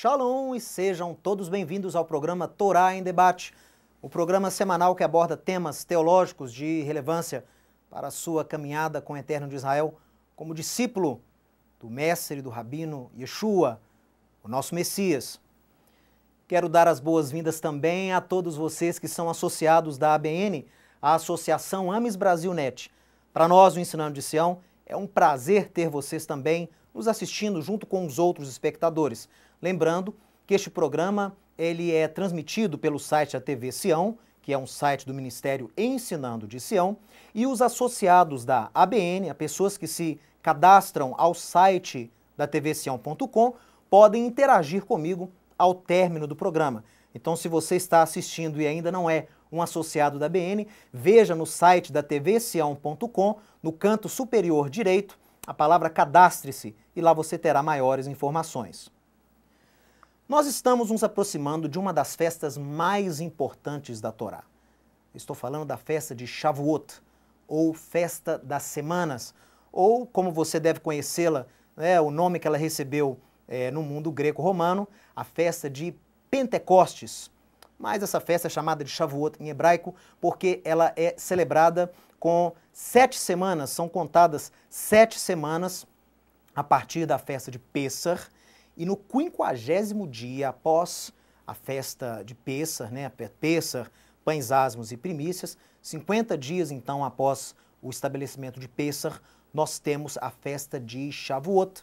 Shalom e sejam todos bem-vindos ao programa Torá em Debate, o programa semanal que aborda temas teológicos de relevância para a sua caminhada com o Eterno de Israel como discípulo do mestre do rabino Yeshua, o nosso Messias. Quero dar as boas-vindas também a todos vocês que são associados da ABN, a Associação Ames Brasil Net. Para nós, o Ensinando de Sião, é um prazer ter vocês também nos assistindo junto com os outros espectadores. Lembrando que este programa ele é transmitido pelo site da TV Sião, que é um site do Ministério Ensinando de Sião, e os associados da ABN, as pessoas que se cadastram ao site da tvsião.com, podem interagir comigo ao término do programa. Então, se você está assistindo e ainda não é um associado da ABN, veja no site da tvsião.com, no canto superior direito, a palavra cadastre-se e lá você terá maiores informações. Nós estamos nos aproximando de uma das festas mais importantes da Torá. Estou falando da festa de Shavuot, ou Festa das Semanas, ou como você deve conhecê-la, né, o nome que ela recebeu é, no mundo greco-romano, a festa de Pentecostes. Mas essa festa é chamada de Shavuot em hebraico porque ela é celebrada com sete semanas, são contadas sete semanas a partir da festa de Pessah, e no quinquagésimo dia após a festa de Pêssar, né, Pêssar, pães asmos e primícias, 50 dias então após o estabelecimento de Pêssar, nós temos a festa de Shavuot.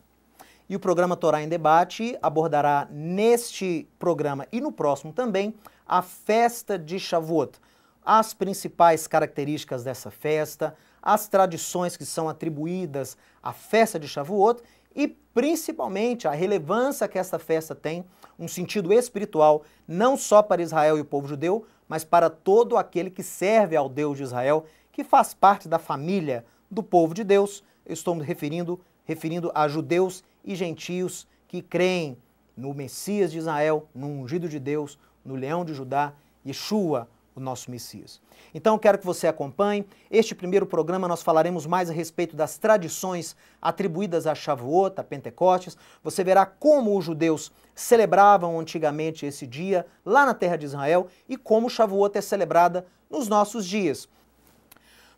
E o programa Torá em Debate abordará neste programa e no próximo também a festa de Shavuot, as principais características dessa festa, as tradições que são atribuídas à festa de Shavuot e principalmente a relevância que esta festa tem, um sentido espiritual, não só para Israel e o povo judeu, mas para todo aquele que serve ao Deus de Israel, que faz parte da família do povo de Deus. Eu estou me referindo, referindo a judeus e gentios que creem no Messias de Israel, no ungido de Deus, no leão de Judá, Yeshua, o nosso Messias. Então, quero que você acompanhe. Este primeiro programa nós falaremos mais a respeito das tradições atribuídas a Shavuot, a Pentecostes. Você verá como os judeus celebravam antigamente esse dia lá na terra de Israel e como Shavuot é celebrada nos nossos dias.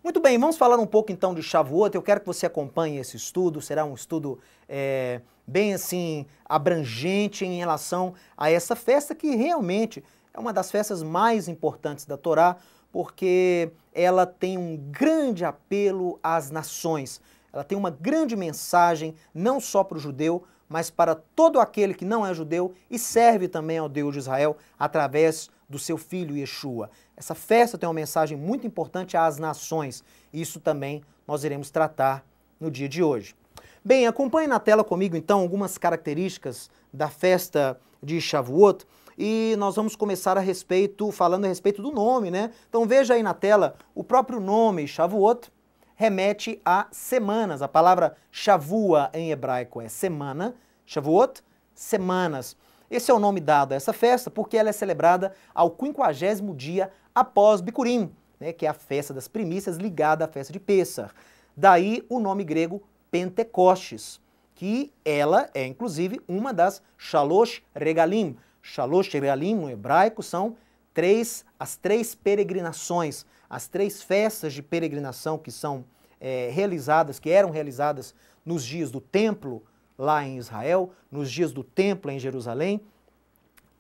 Muito bem, vamos falar um pouco então de Shavuot. Eu quero que você acompanhe esse estudo. Será um estudo é, bem assim abrangente em relação a essa festa que realmente é uma das festas mais importantes da Torá, porque ela tem um grande apelo às nações. Ela tem uma grande mensagem, não só para o judeu, mas para todo aquele que não é judeu e serve também ao Deus de Israel através do seu filho Yeshua. Essa festa tem uma mensagem muito importante às nações. Isso também nós iremos tratar no dia de hoje. Bem, acompanhe na tela comigo então algumas características da festa de Shavuot e nós vamos começar a respeito, falando a respeito do nome, né? Então veja aí na tela, o próprio nome Shavuot remete a semanas. A palavra Shavua em hebraico é semana, Shavuot, semanas. Esse é o nome dado a essa festa porque ela é celebrada ao quinquagésimo dia após Bicurim, né, que é a festa das primícias ligada à festa de Pêssar. Daí o nome grego Pentecostes, que ela é inclusive uma das Shalosh Regalim, Shalosh Regalim, no hebraico, são três, as três peregrinações, as três festas de peregrinação que são é, realizadas, que eram realizadas nos dias do templo lá em Israel, nos dias do templo em Jerusalém.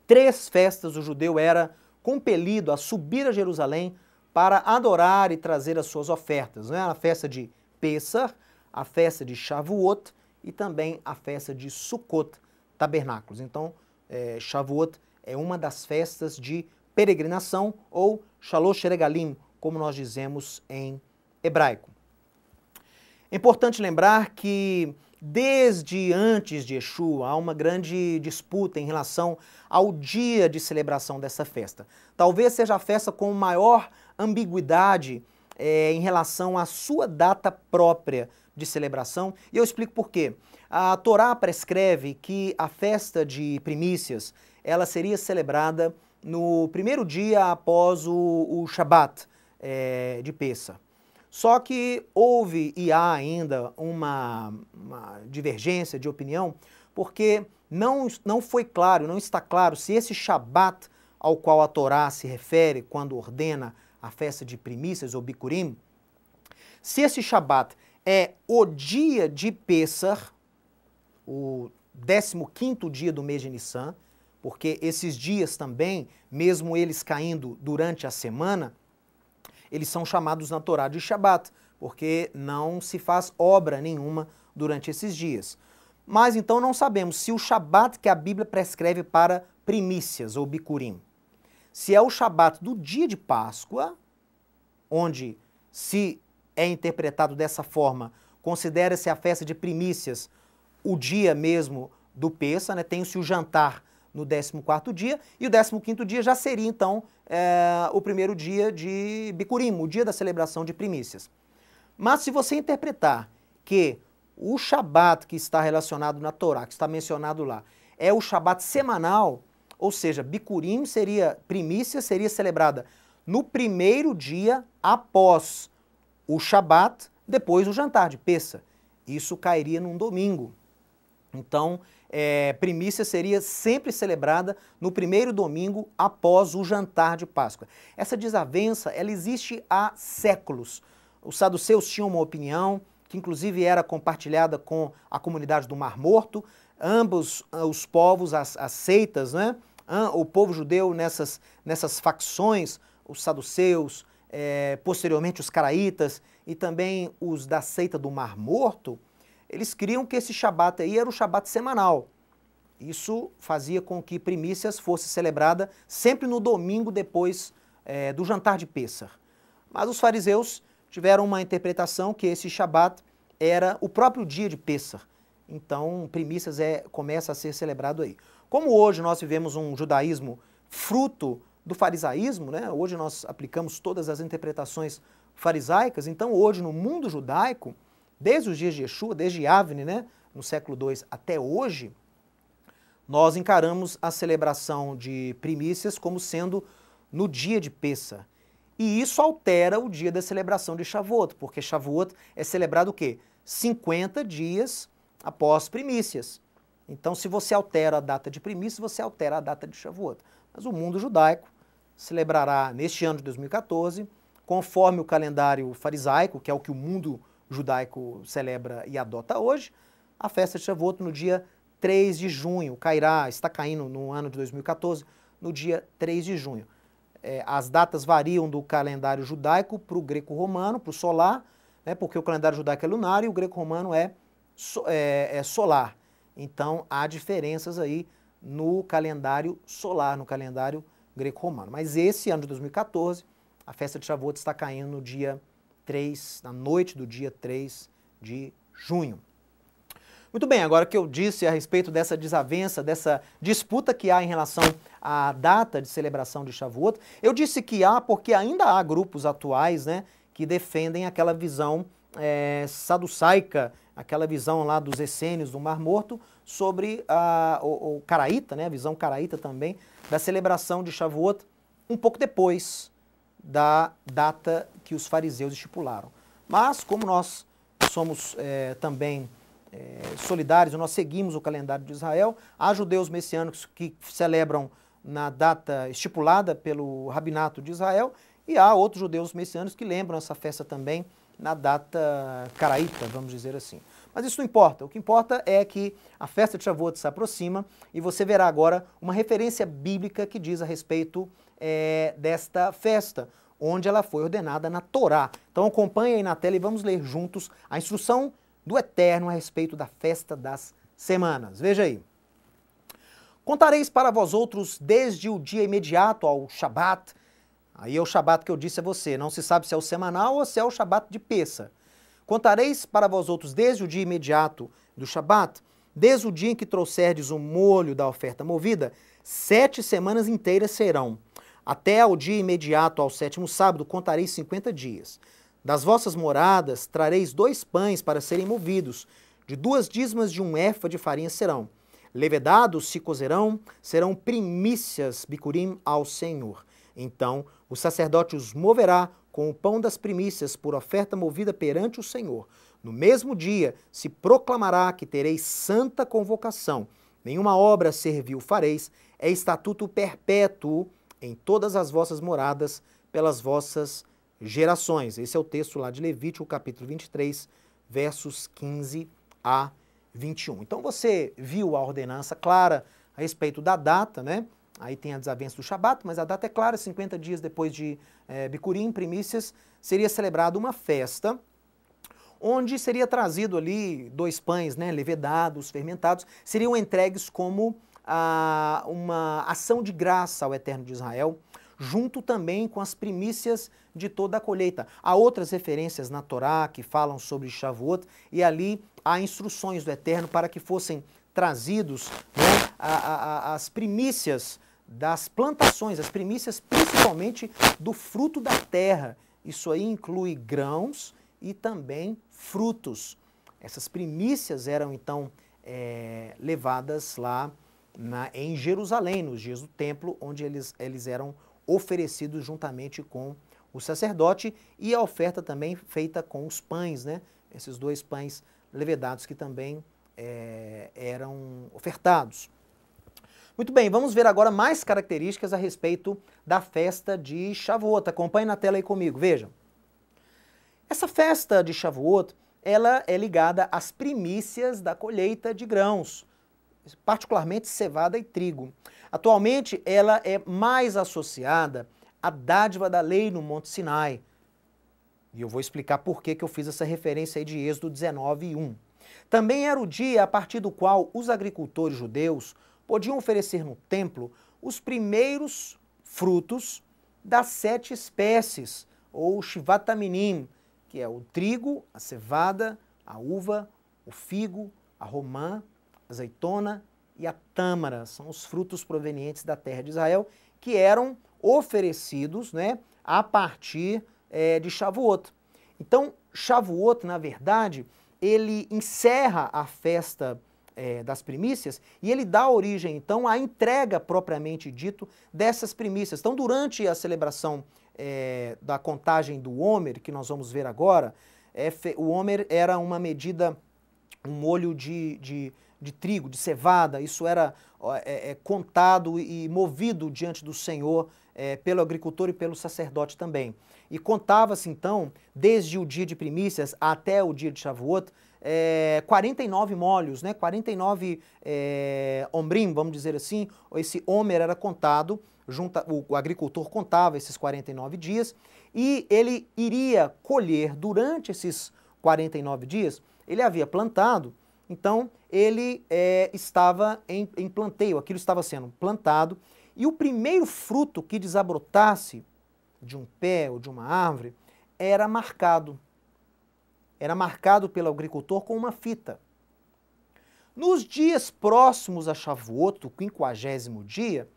Três festas o judeu era compelido a subir a Jerusalém para adorar e trazer as suas ofertas. Né? A festa de Pessah, a festa de Shavuot e também a festa de Sukkot, tabernáculos. Então, é, Shavuot é uma das festas de peregrinação ou Shalosh Regalim, como nós dizemos em hebraico. É importante lembrar que desde antes de Yeshua há uma grande disputa em relação ao dia de celebração dessa festa. Talvez seja a festa com maior ambiguidade é, em relação à sua data própria de celebração, e eu explico por quê. A Torá prescreve que a festa de primícias ela seria celebrada no primeiro dia após o, o Shabat é, de Pessa. Só que houve e há ainda uma, uma divergência de opinião, porque não, não foi claro, não está claro se esse Shabat ao qual a Torá se refere quando ordena a festa de primícias ou Bikurim, se esse Shabat é o dia de Pessah, o 15º dia do mês de Nissan, porque esses dias também, mesmo eles caindo durante a semana, eles são chamados na Torá de Shabat, porque não se faz obra nenhuma durante esses dias. Mas então não sabemos se o Shabat que a Bíblia prescreve para primícias ou bicurim, se é o Shabat do dia de Páscoa, onde se é interpretado dessa forma, considera-se a festa de primícias o dia mesmo do Pessa, né? tem-se o jantar no 14º dia, e o 15º dia já seria, então, é, o primeiro dia de Bicurim, o dia da celebração de primícias. Mas se você interpretar que o Shabat que está relacionado na Torá, que está mencionado lá, é o Shabat semanal, ou seja, Bicurim seria, primícia seria celebrada no primeiro dia após o Shabat, depois o jantar de Pessa. Isso cairia num domingo. Então, é, primícia seria sempre celebrada no primeiro domingo após o jantar de Páscoa. Essa desavença, ela existe há séculos. Os saduceus tinham uma opinião, que inclusive era compartilhada com a comunidade do Mar Morto. Ambos ah, os povos, as, as seitas, né? o povo judeu nessas, nessas facções, os saduceus, é, posteriormente os caraítas e também os da seita do Mar Morto, eles criam que esse Shabat aí era o Shabat semanal. Isso fazia com que primícias fosse celebrada sempre no domingo depois é, do jantar de Pêssar. Mas os fariseus tiveram uma interpretação que esse Shabat era o próprio dia de Pêssar. Então, primícias é, começa a ser celebrado aí. Como hoje nós vivemos um judaísmo fruto do farisaísmo, né? hoje nós aplicamos todas as interpretações farisaicas, então hoje no mundo judaico, desde os dias de Yeshua, desde Avni, né, no século II até hoje, nós encaramos a celebração de primícias como sendo no dia de Pessa. E isso altera o dia da celebração de Shavuot, porque Shavuot é celebrado o quê? 50 dias após primícias. Então, se você altera a data de primícias, você altera a data de Shavuot. Mas o mundo judaico celebrará neste ano de 2014, conforme o calendário farisaico, que é o que o mundo judaico celebra e adota hoje. A festa de Shavuot no dia 3 de junho, cairá, está caindo no ano de 2014, no dia 3 de junho. É, as datas variam do calendário judaico para o greco-romano, para o solar, né, porque o calendário judaico é lunar e o greco-romano é, so, é, é solar. Então há diferenças aí no calendário solar, no calendário greco-romano. Mas esse ano de 2014, a festa de Shavuot está caindo no dia 3 3, na noite do dia 3 de junho. Muito bem, agora que eu disse a respeito dessa desavença, dessa disputa que há em relação à data de celebração de Shavuot, eu disse que há porque ainda há grupos atuais né, que defendem aquela visão é, aquela visão lá dos essênios do Mar Morto, sobre a, o, o caraíta, né, a visão caraíta também, da celebração de Shavuot um pouco depois da data que os fariseus estipularam. Mas, como nós somos é, também é, solidários, nós seguimos o calendário de Israel, há judeus messiânicos que celebram na data estipulada pelo Rabinato de Israel, e há outros judeus messiânicos que lembram essa festa também na data caraíta, vamos dizer assim. Mas isso não importa. O que importa é que a festa de Shavuot se aproxima e você verá agora uma referência bíblica que diz a respeito é, desta festa, onde ela foi ordenada na Torá. Então acompanhe aí na tela e vamos ler juntos a instrução do Eterno a respeito da festa das semanas. Veja aí. Contareis para vós outros desde o dia imediato ao Shabat. Aí é o Shabat que eu disse a você, não se sabe se é o semanal ou se é o Shabat de Peça. Contareis para vós outros desde o dia imediato do Shabat, desde o dia em que trouxerdes o molho da oferta movida, sete semanas inteiras serão. Até ao dia imediato ao sétimo sábado contarei cinquenta dias. Das vossas moradas trareis dois pães para serem movidos, de duas dízimas de um efa de farinha serão. Levedados se cozerão, serão primícias bicurim ao Senhor. Então o sacerdote os moverá com o pão das primícias por oferta movida perante o Senhor. No mesmo dia se proclamará que tereis santa convocação. Nenhuma obra servil fareis, é estatuto perpétuo em todas as vossas moradas pelas vossas gerações. Esse é o texto lá de Levítico, capítulo 23, versos 15 a 21. Então você viu a ordenança clara a respeito da data, né? Aí tem a desavença do Shabat, mas a data é clara, 50 dias depois de é, Bicurim, primícias, seria celebrada uma festa onde seria trazido ali dois pães, né, levedados, fermentados, seriam entregues como uma ação de graça ao Eterno de Israel, junto também com as primícias de toda a colheita. Há outras referências na Torá que falam sobre Shavuot e ali há instruções do Eterno para que fossem trazidos né, a, a, as primícias das plantações, as primícias principalmente do fruto da terra. Isso aí inclui grãos e também frutos. Essas primícias eram então é, levadas lá na, em Jerusalém, nos dias do templo, onde eles, eles eram oferecidos juntamente com o sacerdote e a oferta também feita com os pães, né? esses dois pães levedados que também é, eram ofertados. Muito bem, vamos ver agora mais características a respeito da festa de Shavuot. Acompanhe na tela aí comigo, vejam. Essa festa de Shavuot, ela é ligada às primícias da colheita de grãos, particularmente cevada e trigo. Atualmente, ela é mais associada à dádiva da lei no Monte Sinai. E eu vou explicar por que, que eu fiz essa referência aí de Êxodo 19 1. Também era o dia a partir do qual os agricultores judeus podiam oferecer no templo os primeiros frutos das sete espécies, ou shivataminim, que é o trigo, a cevada, a uva, o figo, a romã, azeitona e a tâmara, são os frutos provenientes da terra de Israel, que eram oferecidos né, a partir é, de Shavuot. Então, Shavuot, na verdade, ele encerra a festa é, das primícias e ele dá origem, então, à entrega propriamente dito dessas primícias. Então, durante a celebração é, da contagem do Homer, que nós vamos ver agora, é o Homer era uma medida, um molho de, de de trigo, de cevada, isso era é, é, contado e movido diante do Senhor é, pelo agricultor e pelo sacerdote também. E contava-se então, desde o dia de primícias até o dia de Shavuot, 49 é, molhos, né? 49 é, ombrim, vamos dizer assim, esse homer era contado, o, o agricultor contava esses 49 dias, e ele iria colher durante esses 49 dias, ele havia plantado, então, ele é, estava em, em planteio, aquilo estava sendo plantado, e o primeiro fruto que desabrotasse de um pé ou de uma árvore era marcado. Era marcado pelo agricultor com uma fita. Nos dias próximos a Shavuot, o quinquagésimo dia,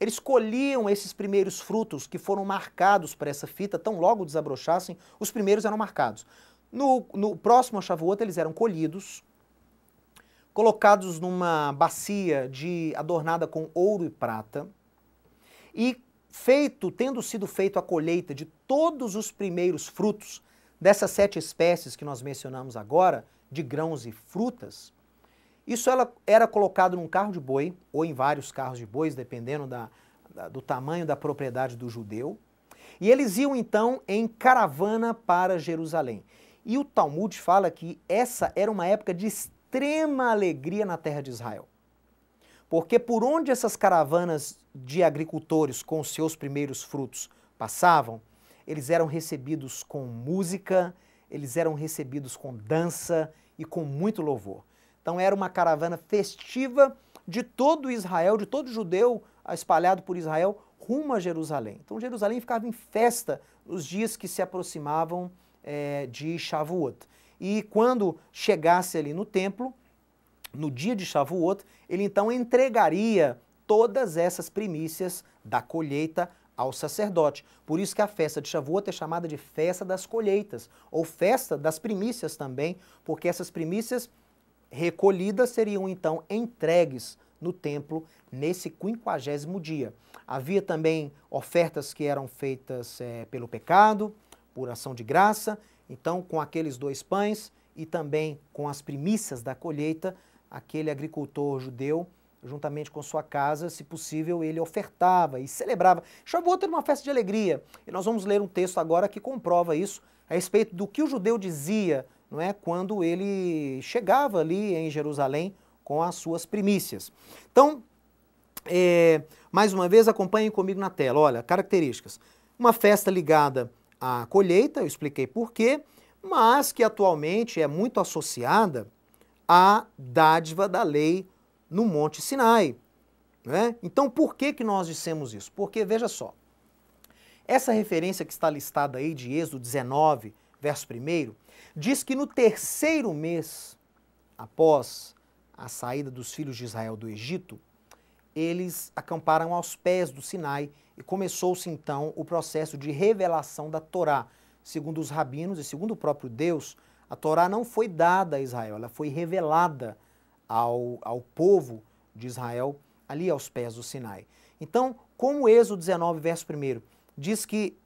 eles colhiam esses primeiros frutos que foram marcados para essa fita, tão logo desabrochassem, os primeiros eram marcados. No, no próximo a Shavuot, eles eram colhidos, colocados numa bacia de adornada com ouro e prata, e feito, tendo sido feito a colheita de todos os primeiros frutos dessas sete espécies que nós mencionamos agora, de grãos e frutas, isso ela era colocado num carro de boi, ou em vários carros de bois, dependendo da, da, do tamanho da propriedade do judeu, e eles iam então em caravana para Jerusalém. E o Talmud fala que essa era uma época de extrema alegria na terra de Israel. Porque por onde essas caravanas de agricultores com seus primeiros frutos passavam, eles eram recebidos com música, eles eram recebidos com dança e com muito louvor. Então era uma caravana festiva de todo Israel, de todo judeu espalhado por Israel, rumo a Jerusalém. Então Jerusalém ficava em festa nos dias que se aproximavam é, de Shavuot e quando chegasse ali no templo, no dia de Shavuot, ele então entregaria todas essas primícias da colheita ao sacerdote. Por isso que a festa de Shavuot é chamada de festa das colheitas, ou festa das primícias também, porque essas primícias recolhidas seriam então entregues no templo nesse quinquagésimo dia. Havia também ofertas que eram feitas é, pelo pecado, por ação de graça, então, com aqueles dois pães e também com as primícias da colheita, aquele agricultor judeu, juntamente com sua casa, se possível, ele ofertava e celebrava. Shavuot ter uma festa de alegria. E nós vamos ler um texto agora que comprova isso a respeito do que o judeu dizia, não é, quando ele chegava ali em Jerusalém com as suas primícias. Então, é, mais uma vez, acompanhem comigo na tela. Olha, características. Uma festa ligada a colheita, eu expliquei por quê, mas que atualmente é muito associada à dádiva da lei no Monte Sinai. Né? Então, por que, que nós dissemos isso? Porque, veja só, essa referência que está listada aí de Êxodo 19, verso 1, diz que no terceiro mês após a saída dos filhos de Israel do Egito, eles acamparam aos pés do Sinai e começou-se então o processo de revelação da Torá. Segundo os rabinos e segundo o próprio Deus, a Torá não foi dada a Israel, ela foi revelada ao, ao povo de Israel ali aos pés do Sinai. Então, como Êxodo 19, verso 1, diz que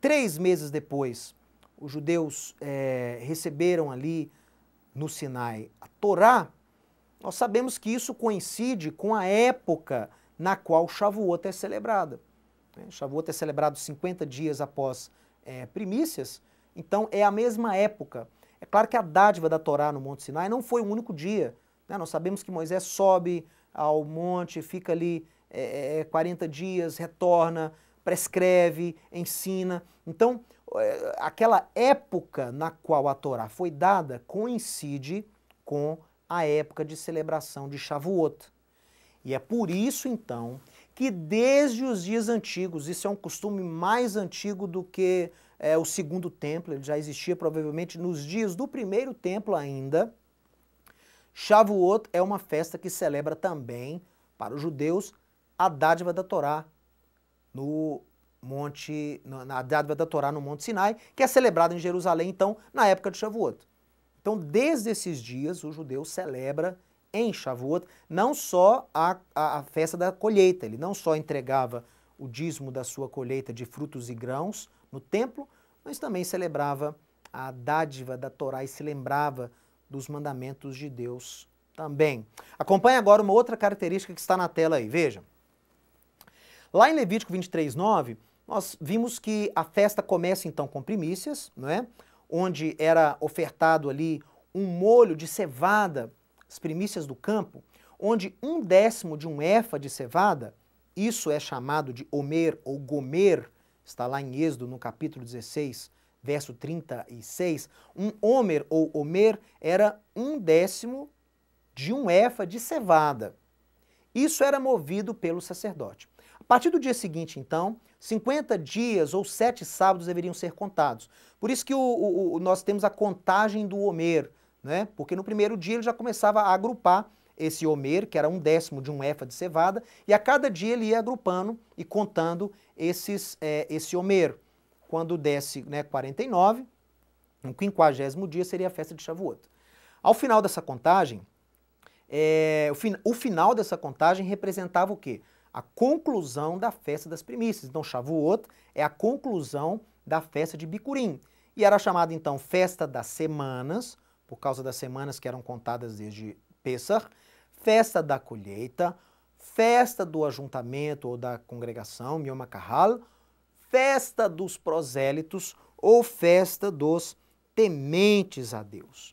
três meses depois os judeus é, receberam ali no Sinai a Torá, nós sabemos que isso coincide com a época na qual Shavuot é celebrada. Né? Shavuot é celebrado 50 dias após é, primícias, então é a mesma época. É claro que a dádiva da Torá no Monte Sinai não foi um único dia. Né? Nós sabemos que Moisés sobe ao monte, fica ali é, 40 é, é, dias, retorna, prescreve, ensina. Então, é, aquela época na qual a Torá foi dada coincide com a época de celebração de Shavuot. E é por isso, então, que desde os dias antigos, isso é um costume mais antigo do que é, o segundo templo, ele já existia provavelmente nos dias do primeiro templo ainda. Shavuot é uma festa que celebra também, para os judeus, a dádiva da Torá no monte, na dádiva da Torá no Monte Sinai, que é celebrada em Jerusalém, então, na época de Shavuot. Então, desde esses dias, o judeu celebra em Shavuot não só a, a, a festa da colheita, ele não só entregava o dízimo da sua colheita de frutos e grãos no templo, mas também celebrava a dádiva da Torá e se lembrava dos mandamentos de Deus também. Acompanhe agora uma outra característica que está na tela aí, veja. Lá em Levítico 23:9, nós vimos que a festa começa então com primícias, não é? onde era ofertado ali um molho de cevada, as primícias do campo, onde um décimo de um efa de cevada, isso é chamado de omer ou gomer, está lá em Êxodo no capítulo 16, verso 36, um homer ou homer era um décimo de um efa de cevada. Isso era movido pelo sacerdote. A partir do dia seguinte, então, 50 dias ou 7 sábados deveriam ser contados. Por isso que o, o, o, nós temos a contagem do Homer, né? porque no primeiro dia ele já começava a agrupar esse Homer, que era um décimo de um efa de cevada, e a cada dia ele ia agrupando e contando esses, é, esse Homer. Quando desce né, 49, no quinquagésimo dia seria a festa de Shavuot. Ao final dessa contagem, é, o, fin o final dessa contagem representava o quê? a conclusão da festa das primícias. Então, Shavuot é a conclusão da festa de Bicurim. E era chamada então festa das semanas, por causa das semanas que eram contadas desde Pessah, festa da colheita, festa do ajuntamento ou da congregação, Yom festa dos prosélitos ou festa dos tementes a Deus.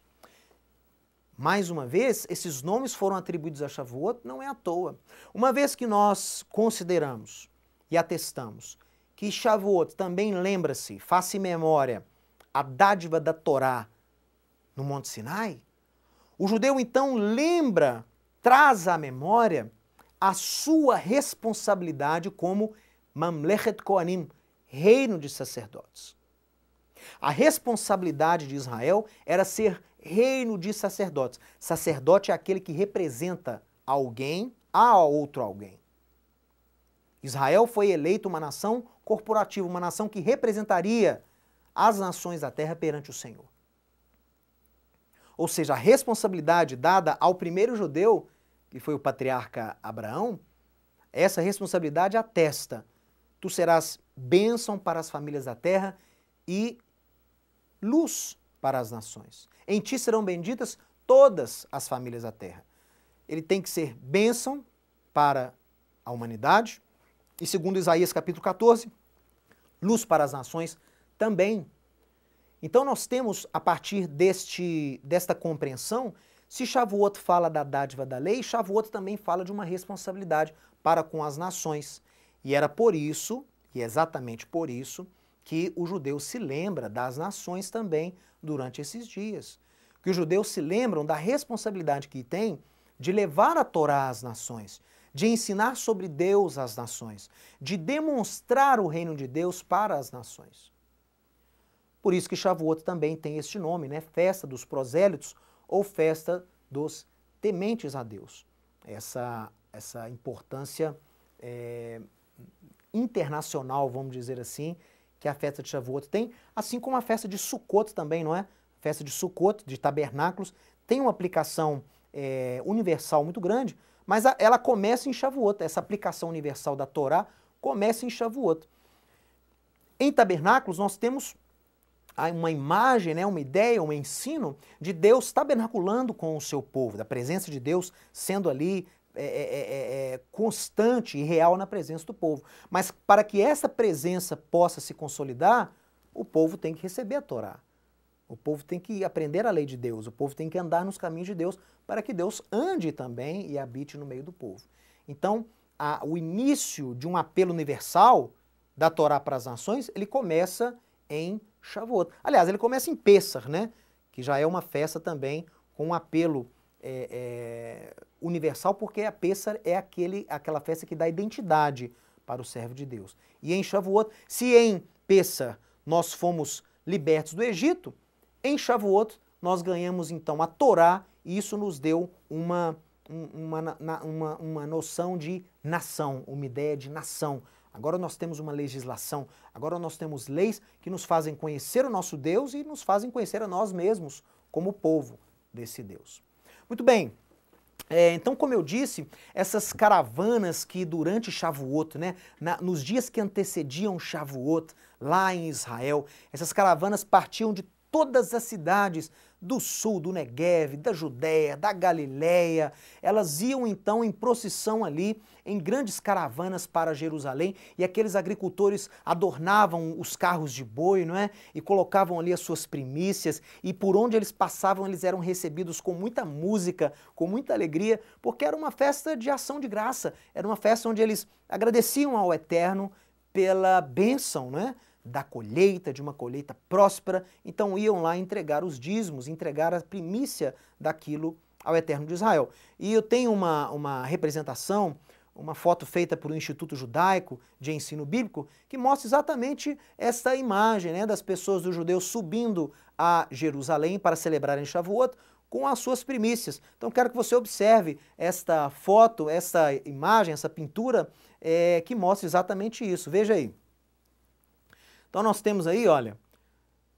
Mais uma vez, esses nomes foram atribuídos a Shavuot, não é à toa. Uma vez que nós consideramos e atestamos que Shavuot também lembra-se, faça memória, a dádiva da Torá no Monte Sinai, o judeu então lembra, traz à memória a sua responsabilidade como Mamlechet Koanim, reino de sacerdotes. A responsabilidade de Israel era ser reino de sacerdotes. Sacerdote é aquele que representa alguém a outro alguém. Israel foi eleito uma nação corporativa, uma nação que representaria as nações da terra perante o Senhor. Ou seja, a responsabilidade dada ao primeiro judeu, que foi o patriarca Abraão, essa responsabilidade atesta: tu serás bênção para as famílias da terra e luz para as nações. Em ti serão benditas todas as famílias da terra. Ele tem que ser bênção para a humanidade. E segundo Isaías capítulo 14, luz para as nações também. Então nós temos, a partir deste, desta compreensão, se Shavuot fala da dádiva da lei, Shavuot também fala de uma responsabilidade para com as nações. E era por isso, e é exatamente por isso, que o judeu se lembra das nações também durante esses dias. Que os judeus se lembram da responsabilidade que tem de levar a Torá às nações, de ensinar sobre Deus às nações, de demonstrar o reino de Deus para as nações. Por isso que Shavuot também tem este nome, né? Festa dos prosélitos ou festa dos tementes a Deus. Essa, essa importância é, internacional, vamos dizer assim, que é a festa de Shavuot tem, assim como a festa de Sukkot também, não é? A festa de Sukkot, de tabernáculos, tem uma aplicação é, universal muito grande, mas a, ela começa em Shavuot, essa aplicação universal da Torá começa em Shavuot. Em tabernáculos nós temos uma imagem, né, uma ideia, um ensino de Deus tabernaculando com o seu povo, da presença de Deus sendo ali é é, é, é, é, constante e real na presença do povo. Mas para que essa presença possa se consolidar, o povo tem que receber a Torá. O povo tem que aprender a lei de Deus, o povo tem que andar nos caminhos de Deus para que Deus ande também e habite no meio do povo. Então, a, o início de um apelo universal da Torá para as nações, ele começa em Shavuot. Aliás, ele começa em Pêssar, né? que já é uma festa também com um apelo é, é, universal, porque a Pêssar é aquele, aquela festa que dá identidade para o servo de Deus. E em Shavuot, se em Pêssar nós fomos libertos do Egito, em Shavuot nós ganhamos então a Torá e isso nos deu uma, uma, uma, uma noção de nação, uma ideia de nação. Agora nós temos uma legislação, agora nós temos leis que nos fazem conhecer o nosso Deus e nos fazem conhecer a nós mesmos como povo desse Deus. Muito bem. É, então, como eu disse, essas caravanas que durante Shavuot, né, na, nos dias que antecediam Shavuot, lá em Israel, essas caravanas partiam de todas as cidades do sul, do Negev, da Judéia, da Galiléia. Elas iam então em procissão ali, em grandes caravanas para Jerusalém, e aqueles agricultores adornavam os carros de boi, não é? E colocavam ali as suas primícias, e por onde eles passavam, eles eram recebidos com muita música, com muita alegria, porque era uma festa de ação de graça, era uma festa onde eles agradeciam ao Eterno pela bênção, é da colheita, de uma colheita próspera, então iam lá entregar os dízimos, entregar a primícia daquilo ao Eterno de Israel. E eu tenho uma, uma representação, uma foto feita por um Instituto Judaico de Ensino Bíblico, que mostra exatamente essa imagem né, das pessoas dos judeus subindo a Jerusalém para celebrarem Shavuot, com as suas primícias. Então quero que você observe esta foto, essa imagem, essa pintura é, que mostra exatamente isso. Veja aí. Então nós temos aí, olha,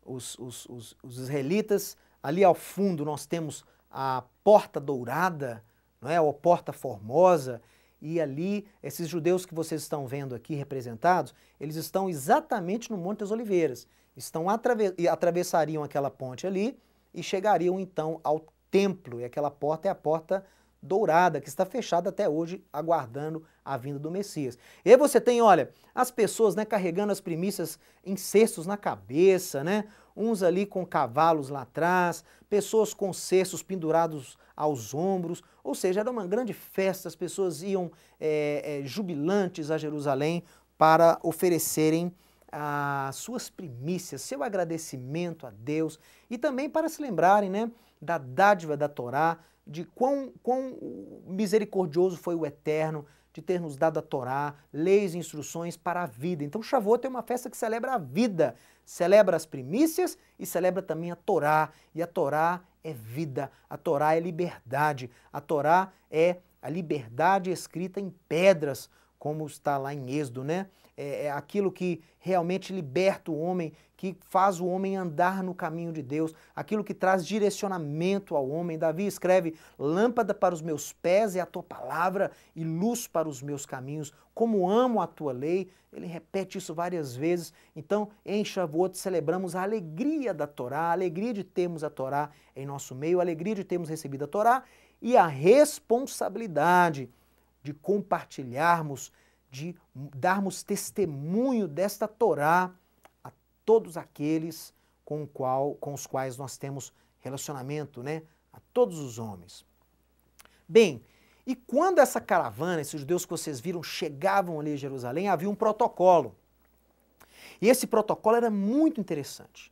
os, os, os, os israelitas, ali ao fundo nós temos a porta dourada, não é? ou porta formosa, e ali esses judeus que vocês estão vendo aqui representados, eles estão exatamente no Monte das Oliveiras, estão atravessariam aquela ponte ali e chegariam então ao templo, e aquela porta é a porta dourada, que está fechada até hoje, aguardando a vinda do Messias. E aí você tem, olha, as pessoas né, carregando as primícias em cestos na cabeça, né? Uns ali com cavalos lá atrás, pessoas com cestos pendurados aos ombros, ou seja, era uma grande festa, as pessoas iam é, é, jubilantes a Jerusalém para oferecerem as suas primícias, seu agradecimento a Deus e também para se lembrarem né, da dádiva da Torá, de quão, quão misericordioso foi o Eterno, de ter nos dado a Torá, leis e instruções para a vida. Então, Shavuot é uma festa que celebra a vida, celebra as primícias e celebra também a Torá. E a Torá é vida, a Torá é liberdade, a Torá é a liberdade escrita em pedras, como está lá em Êxodo, né? É, é, aquilo que realmente liberta o homem, que faz o homem andar no caminho de Deus, aquilo que traz direcionamento ao homem. Davi escreve: Lâmpada para os meus pés é a tua palavra e luz para os meus caminhos. Como amo a tua lei. Ele repete isso várias vezes. Então, em Shavuot celebramos a alegria da Torá, a alegria de termos a Torá em nosso meio, a alegria de termos recebido a Torá e a responsabilidade de compartilharmos, de darmos testemunho desta Torá a todos aqueles com, qual, com os quais nós temos relacionamento, né? A todos os homens. Bem, e quando essa caravana, esses judeus que vocês viram, chegavam ali a Jerusalém, havia um protocolo. E esse protocolo era muito interessante.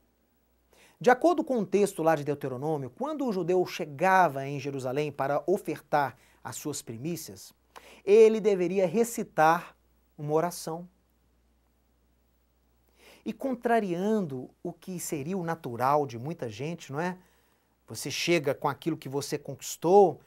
De acordo com o texto lá de Deuteronômio, quando o judeu chegava em Jerusalém para ofertar as suas primícias, ele deveria recitar uma oração. E contrariando o que seria o natural de muita gente, não é? Você chega com aquilo que você conquistou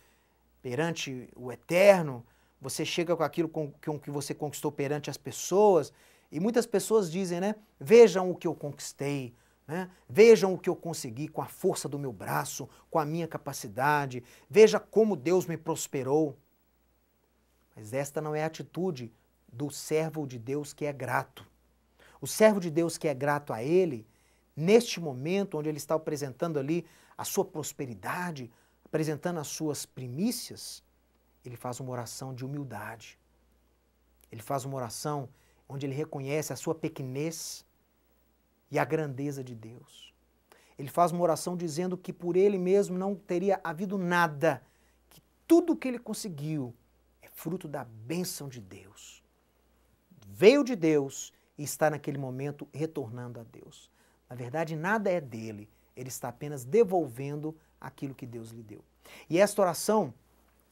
perante o eterno, você chega com aquilo com, com que você conquistou perante as pessoas, e muitas pessoas dizem, né? Vejam o que eu conquistei, né? Vejam o que eu consegui com a força do meu braço, com a minha capacidade, veja como Deus me prosperou. Mas esta não é a atitude do servo de Deus que é grato. O servo de Deus que é grato a Ele, neste momento onde ele está apresentando ali a sua prosperidade, apresentando as suas primícias, ele faz uma oração de humildade. Ele faz uma oração onde ele reconhece a sua pequenez e a grandeza de Deus. Ele faz uma oração dizendo que por ele mesmo não teria havido nada, que tudo que ele conseguiu fruto da bênção de Deus. Veio de Deus e está naquele momento retornando a Deus. Na verdade, nada é dele, ele está apenas devolvendo aquilo que Deus lhe deu. E esta oração,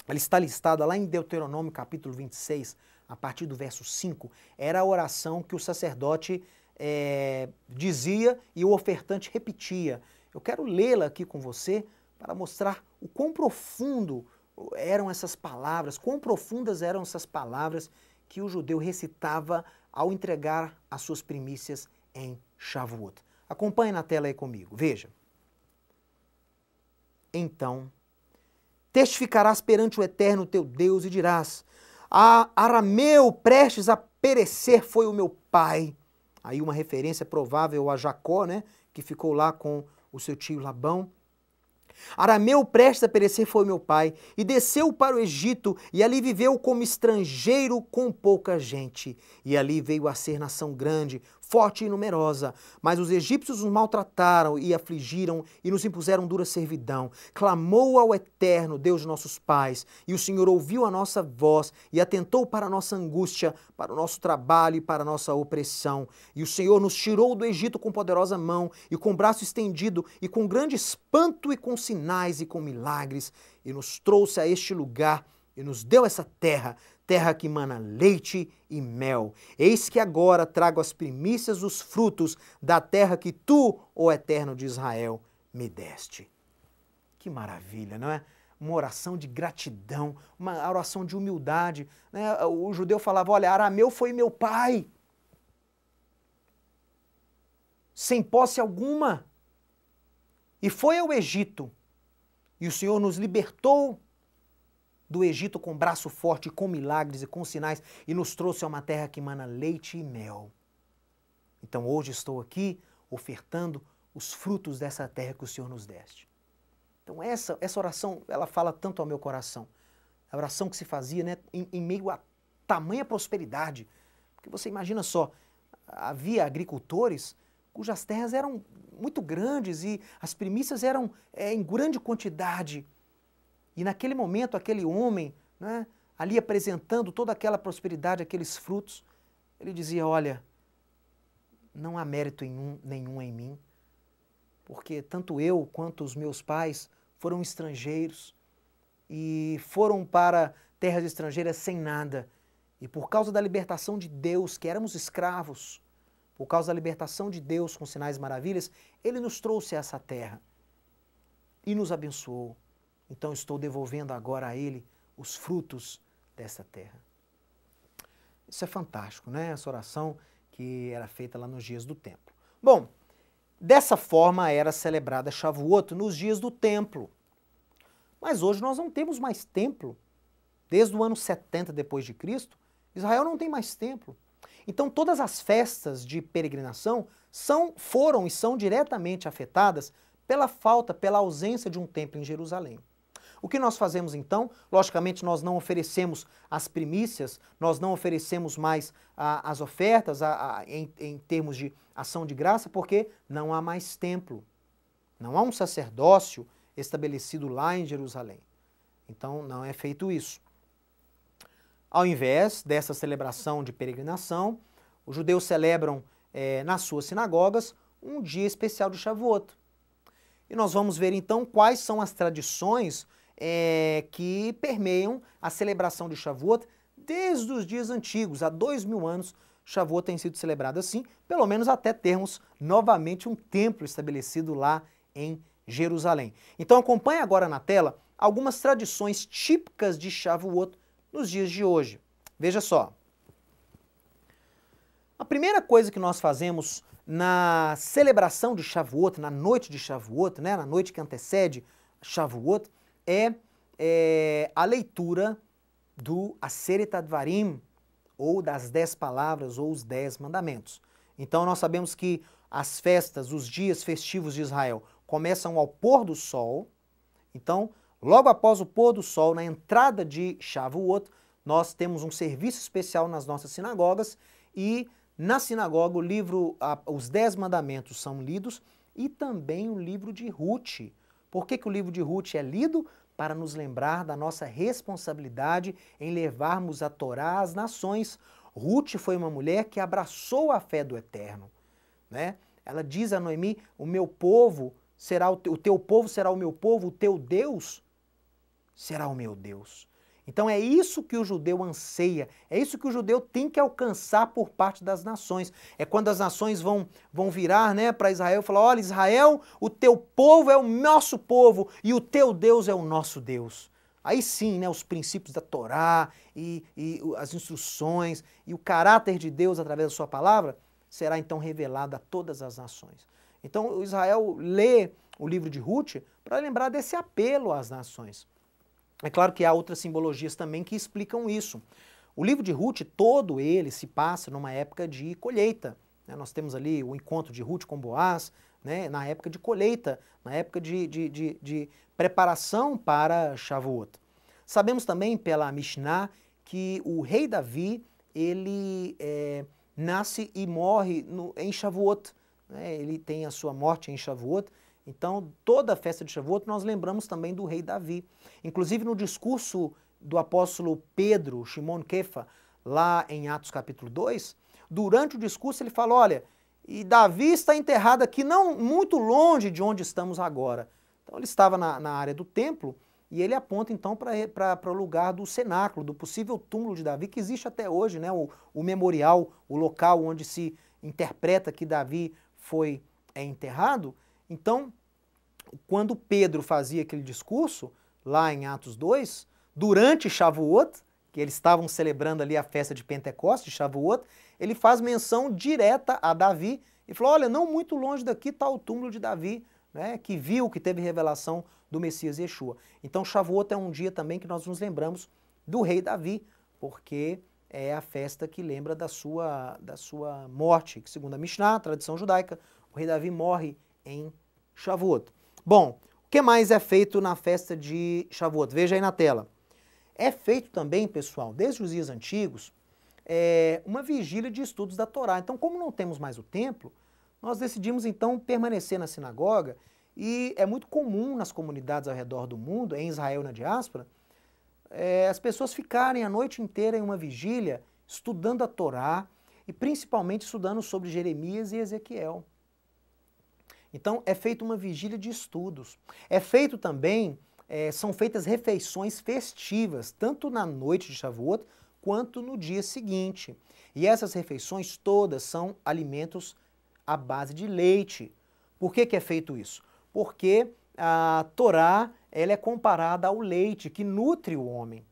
ela está listada lá em Deuteronômio capítulo 26, a partir do verso 5, era a oração que o sacerdote é, dizia e o ofertante repetia. Eu quero lê-la aqui com você para mostrar o quão profundo eram essas palavras, quão profundas eram essas palavras que o judeu recitava ao entregar as suas primícias em Shavuot. Acompanhe na tela aí comigo, veja. Então, testificarás perante o Eterno teu Deus e dirás: a Arameu, prestes a perecer, foi o meu pai. Aí uma referência provável a Jacó, né, que ficou lá com o seu tio Labão. Arameu prestes a perecer foi meu pai, e desceu para o Egito, e ali viveu como estrangeiro com pouca gente. E ali veio a ser nação grande, forte e numerosa. Mas os egípcios os maltrataram e afligiram e nos impuseram dura servidão. Clamou ao Eterno, Deus de nossos pais, e o Senhor ouviu a nossa voz e atentou para a nossa angústia, para o nosso trabalho e para a nossa opressão. E o Senhor nos tirou do Egito com poderosa mão e com braço estendido e com grande espanto e com sinais e com milagres, e nos trouxe a este lugar e nos deu essa terra terra que mana leite e mel. Eis que agora trago as primícias os frutos da terra que tu, ó Eterno de Israel, me deste. Que maravilha, não é? Uma oração de gratidão, uma oração de humildade. Né? O judeu falava: Olha, Arameu foi meu pai. Sem posse alguma. E foi ao Egito. E o Senhor nos libertou do Egito com braço forte, com milagres e com sinais, e nos trouxe a uma terra que emana leite e mel. Então hoje estou aqui ofertando os frutos dessa terra que o Senhor nos deste. Então essa, essa oração, ela fala tanto ao meu coração. A oração que se fazia né, em, em meio a tamanha prosperidade. Porque você imagina só, havia agricultores cujas terras eram muito grandes e as primícias eram é, em grande quantidade. E naquele momento, aquele homem, né, ali apresentando toda aquela prosperidade, aqueles frutos, ele dizia: Olha, não há mérito nenhum, nenhum em mim, porque tanto eu quanto os meus pais foram estrangeiros e foram para terras estrangeiras sem nada. E por causa da libertação de Deus, que éramos escravos, por causa da libertação de Deus com sinais e maravilhas, ele nos trouxe a essa terra e nos abençoou. Então estou devolvendo agora a ele os frutos dessa terra. Isso é fantástico, né? Essa oração que era feita lá nos dias do templo. Bom, dessa forma era celebrada Shavuot nos dias do templo. Mas hoje nós não temos mais templo. Desde o ano 70 depois de Cristo, Israel não tem mais templo. Então todas as festas de peregrinação são foram e são diretamente afetadas pela falta, pela ausência de um templo em Jerusalém. O que nós fazemos então? Logicamente, nós não oferecemos as primícias, nós não oferecemos mais a, as ofertas a, a, em, em termos de ação de graça, porque não há mais templo, não há um sacerdócio estabelecido lá em Jerusalém. Então, não é feito isso. Ao invés dessa celebração de peregrinação, os judeus celebram eh, nas suas sinagogas um dia especial de Shavuot. E nós vamos ver então quais são as tradições é, que permeiam a celebração de Shavuot desde os dias antigos, há dois mil anos, Shavuot tem sido celebrado assim, pelo menos até termos novamente um templo estabelecido lá em Jerusalém. Então acompanhe agora na tela algumas tradições típicas de Shavuot nos dias de hoje. Veja só. A primeira coisa que nós fazemos na celebração de Shavuot, na noite de Shavuot, né, na noite que antecede Shavuot, é, é a leitura do Aseret Advarim, ou das dez palavras, ou os dez mandamentos. Então nós sabemos que as festas, os dias festivos de Israel começam ao pôr do sol. Então, logo após o pôr do sol, na entrada de Shavuot, nós temos um serviço especial nas nossas sinagogas e na sinagoga o livro, os Dez Mandamentos são lidos e também o livro de Ruth, por que, que o livro de Ruth é lido? Para nos lembrar da nossa responsabilidade em levarmos a Torá às nações. Ruth foi uma mulher que abraçou a fé do Eterno. Né? Ela diz a Noemi: O meu povo será o, o teu povo será o meu povo, o teu Deus será o meu Deus. Então é isso que o judeu anseia, é isso que o judeu tem que alcançar por parte das nações. É quando as nações vão, vão virar né, para Israel e falar: olha, Israel, o teu povo é o nosso povo e o teu Deus é o nosso Deus. Aí sim, né, os princípios da Torá e, e as instruções e o caráter de Deus através da sua palavra será então revelado a todas as nações. Então Israel lê o livro de Ruth para lembrar desse apelo às nações. É claro que há outras simbologias também que explicam isso. O livro de Ruth, todo ele se passa numa época de colheita. Né? Nós temos ali o encontro de Ruth com Boaz, né? na época de colheita, na época de, de, de, de preparação para Shavuot. Sabemos também pela Mishnah que o rei Davi, ele é, nasce e morre no, em Shavuot. Né? Ele tem a sua morte em Shavuot então, toda a festa de Shavuot nós lembramos também do rei Davi. Inclusive no discurso do apóstolo Pedro, Shimon Kefa, lá em Atos capítulo 2, durante o discurso ele fala, olha, e Davi está enterrado aqui não muito longe de onde estamos agora. Então ele estava na, na área do templo e ele aponta então para o lugar do cenáculo, do possível túmulo de Davi, que existe até hoje, né? o, o memorial, o local onde se interpreta que Davi foi é, enterrado. Então, quando Pedro fazia aquele discurso, lá em Atos 2, durante Shavuot, que eles estavam celebrando ali a festa de Pentecostes, Shavuot, ele faz menção direta a Davi e falou: Olha, não muito longe daqui está o túmulo de Davi, né, que viu, que teve revelação do Messias Yeshua. Então, Shavuot é um dia também que nós nos lembramos do rei Davi, porque é a festa que lembra da sua, da sua morte, que segundo a Mishnah, a tradição judaica, o rei Davi morre em Shavuot. Bom, o que mais é feito na festa de Shavuot? Veja aí na tela. É feito também, pessoal, desde os dias antigos, é, uma vigília de estudos da Torá. Então, como não temos mais o templo, nós decidimos então permanecer na sinagoga e é muito comum nas comunidades ao redor do mundo, em Israel na diáspora, é, as pessoas ficarem a noite inteira em uma vigília estudando a Torá e principalmente estudando sobre Jeremias e Ezequiel. Então é feita uma vigília de estudos. É feito também, é, são feitas refeições festivas, tanto na noite de Shavuot quanto no dia seguinte. E essas refeições todas são alimentos à base de leite. Por que, que é feito isso? Porque a Torá ela é comparada ao leite que nutre o homem.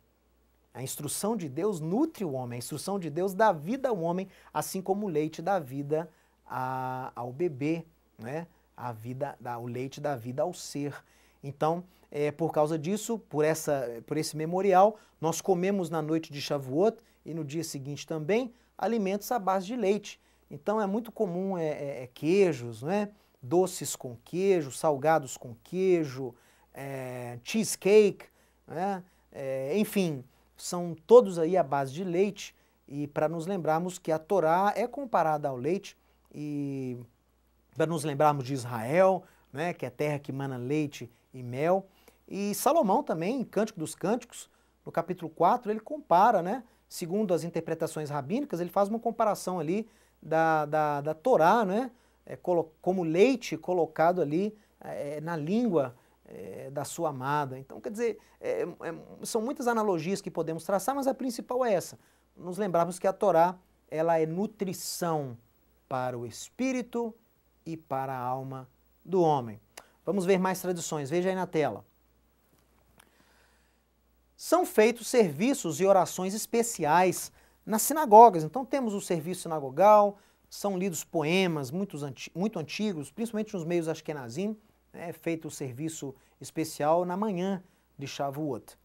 A instrução de Deus nutre o homem, a instrução de Deus dá vida ao homem, assim como o leite dá vida a, ao bebê, né? a vida, o leite da vida ao ser. Então, é, por causa disso, por, essa, por esse memorial, nós comemos na noite de Shavuot e no dia seguinte também alimentos à base de leite. Então, é muito comum é, é, é queijos, né? doces com queijo, salgados com queijo, é, cheesecake, né? enfim, são todos aí à base de leite. E para nos lembrarmos que a Torá é comparada ao leite e para nos lembrarmos de Israel, né, que é a terra que mana leite e mel. E Salomão também, em Cântico dos Cânticos, no capítulo 4, ele compara, né, segundo as interpretações rabínicas, ele faz uma comparação ali da, da, da Torá, né, é, como leite colocado ali é, na língua é, da sua amada. Então, quer dizer, é, é, são muitas analogias que podemos traçar, mas a principal é essa, nos lembrarmos que a Torá ela é nutrição para o espírito, e para a alma do homem. Vamos ver mais traduções, veja aí na tela. São feitos serviços e orações especiais nas sinagogas. Então temos o serviço sinagogal, são lidos poemas muito antigos, principalmente nos meios ashkenazim, é feito o serviço especial na manhã de Shavuot.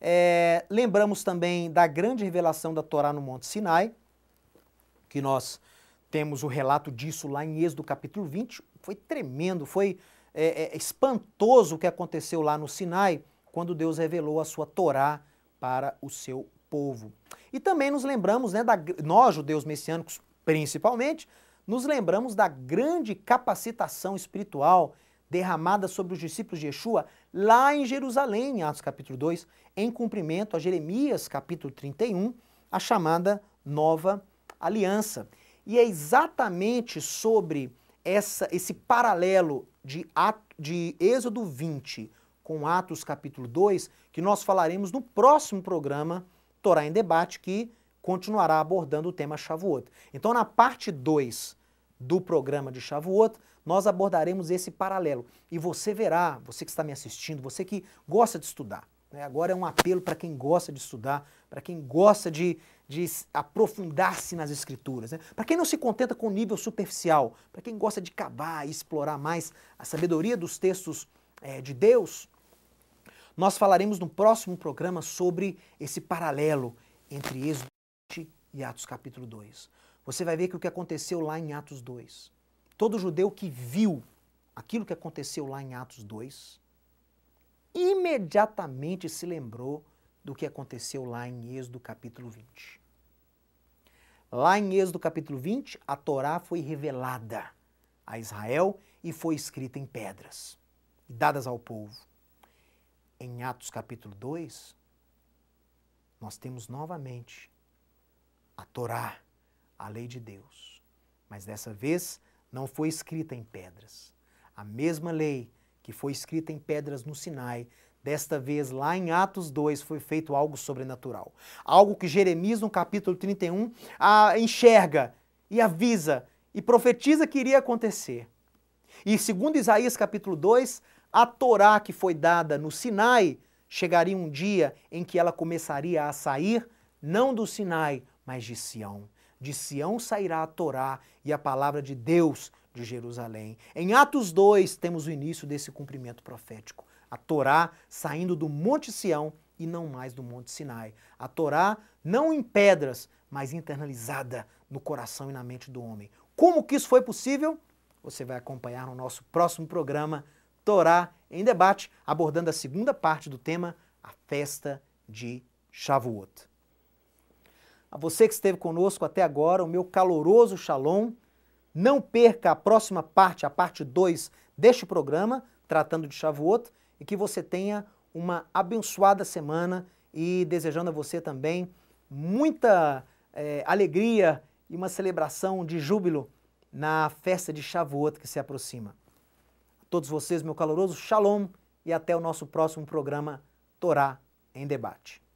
É, lembramos também da grande revelação da Torá no Monte Sinai, que nós temos o relato disso lá em Êxodo capítulo 20. Foi tremendo, foi é, é, espantoso o que aconteceu lá no Sinai, quando Deus revelou a sua Torá para o seu povo. E também nos lembramos, né, da, nós judeus messiânicos principalmente, nos lembramos da grande capacitação espiritual derramada sobre os discípulos de Yeshua lá em Jerusalém, em Atos capítulo 2, em cumprimento a Jeremias capítulo 31, a chamada Nova Aliança. E é exatamente sobre essa, esse paralelo de, ato, de Êxodo 20 com Atos capítulo 2 que nós falaremos no próximo programa Torá em Debate, que continuará abordando o tema Shavuot. Então, na parte 2 do programa de Shavuot, nós abordaremos esse paralelo. E você verá, você que está me assistindo, você que gosta de estudar, né? Agora é um apelo para quem gosta de estudar, para quem gosta de, de aprofundar-se nas escrituras, né? para quem não se contenta com o nível superficial, para quem gosta de cavar e explorar mais a sabedoria dos textos é, de Deus. Nós falaremos no próximo programa sobre esse paralelo entre Êxodo e Atos capítulo 2. Você vai ver que o que aconteceu lá em Atos 2. Todo judeu que viu aquilo que aconteceu lá em Atos 2, imediatamente se lembrou do que aconteceu lá em Êxodo capítulo 20. Lá em Êxodo capítulo 20, a Torá foi revelada a Israel e foi escrita em pedras e dadas ao povo. Em Atos capítulo 2, nós temos novamente a Torá, a lei de Deus, mas dessa vez não foi escrita em pedras. A mesma lei que foi escrita em pedras no Sinai. Desta vez, lá em Atos 2, foi feito algo sobrenatural. Algo que Jeremias, no capítulo 31, a, enxerga e avisa e profetiza que iria acontecer. E segundo Isaías capítulo 2, a Torá que foi dada no Sinai chegaria um dia em que ela começaria a sair não do Sinai, mas de Sião. De Sião sairá a Torá e a palavra de Deus de Jerusalém. Em Atos 2, temos o início desse cumprimento profético. A Torá saindo do Monte Sião e não mais do Monte Sinai. A Torá não em pedras, mas internalizada no coração e na mente do homem. Como que isso foi possível? Você vai acompanhar no nosso próximo programa Torá em debate, abordando a segunda parte do tema, a festa de Shavuot. A você que esteve conosco até agora, o meu caloroso Shalom não perca a próxima parte, a parte 2 deste programa, tratando de Shavuot, e que você tenha uma abençoada semana e desejando a você também muita é, alegria e uma celebração de júbilo na festa de Shavuot que se aproxima. A todos vocês, meu caloroso shalom e até o nosso próximo programa Torá em Debate.